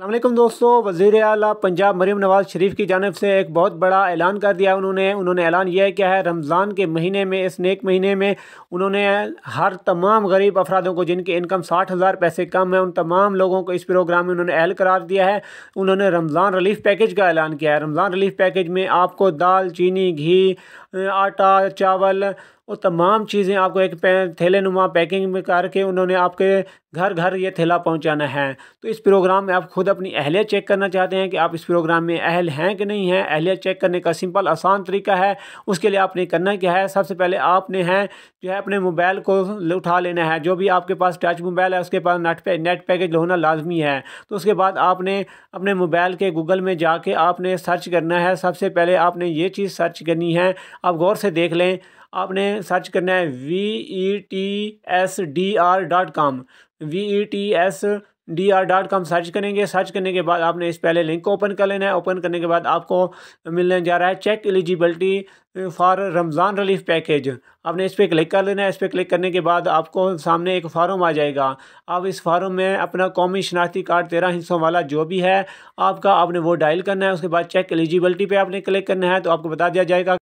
अल्लाम दोस्तों वज़ी अला पंजाब मरीम नवाज़ शरीफ की जानब से एक बहुत बड़ा ऐलान कर दिया उन्होंने उन्होंने ऐलान यह किया है रमज़ान के महीने में इस नेक महीने में उन्होंने हर तमाम गरीब अफरादों को जिनकी इनकम साठ हज़ार पैसे कम है उन तमाम लोगों को इस प्रोग्राम में उन्होंने अहल करार दिया है उन्होंने रमज़ान रिलीफ पैकेज का ऐलान किया है रमज़ान रिलीफ पैकेज में आपको दाल चीनी घी आटा चावल और तमाम चीज़ें आपको एक थैले नुमा पैकिंग में करके उन्होंने आपके घर घर ये थैला पहुंचाना है तो इस प्रोग्राम में आप खुद अपनी अहलियत चेक करना चाहते हैं कि आप इस प्रोग्राम में अहल हैं कि नहीं हैं अहलियत चेक करने का सिंपल आसान तरीका है उसके लिए आपने करना क्या है सबसे पहले आपने है जो है अपने मोबाइल को उठा लेना है जो भी आपके पास टच मोबाइल है उसके पास नेट पे नेट पैकेज होना लाजमी है तो उसके बाद आपने अपने मोबाइल के गूगल में जाके आपने सर्च करना है सबसे पहले आपने ये चीज़ सर्च करनी है आप गौर से देख लें आपने सर्च करना है V E T S D R dot com V E T S D R dot com search करेंगे सर्च करने के बाद आपने इस पहले लिंक को ओपन कर लेना है ओपन करने के बाद आपको मिलने जा रहा है check eligibility for Ramzan relief package आपने इस पर क्लिक कर लेना है इस पर क्लिक करने के बाद आपको सामने एक फार्म आ जाएगा आप इस फॉर्म में अपना कौमी शनाख्ती कार्ड तेरह हिस्सों वाला जो भी है आपका आपने वो डायल करना है उसके बाद चेक एलिजिबिलिटी पर आपने क्लिक करना है तो आपको बता दिया जाएगा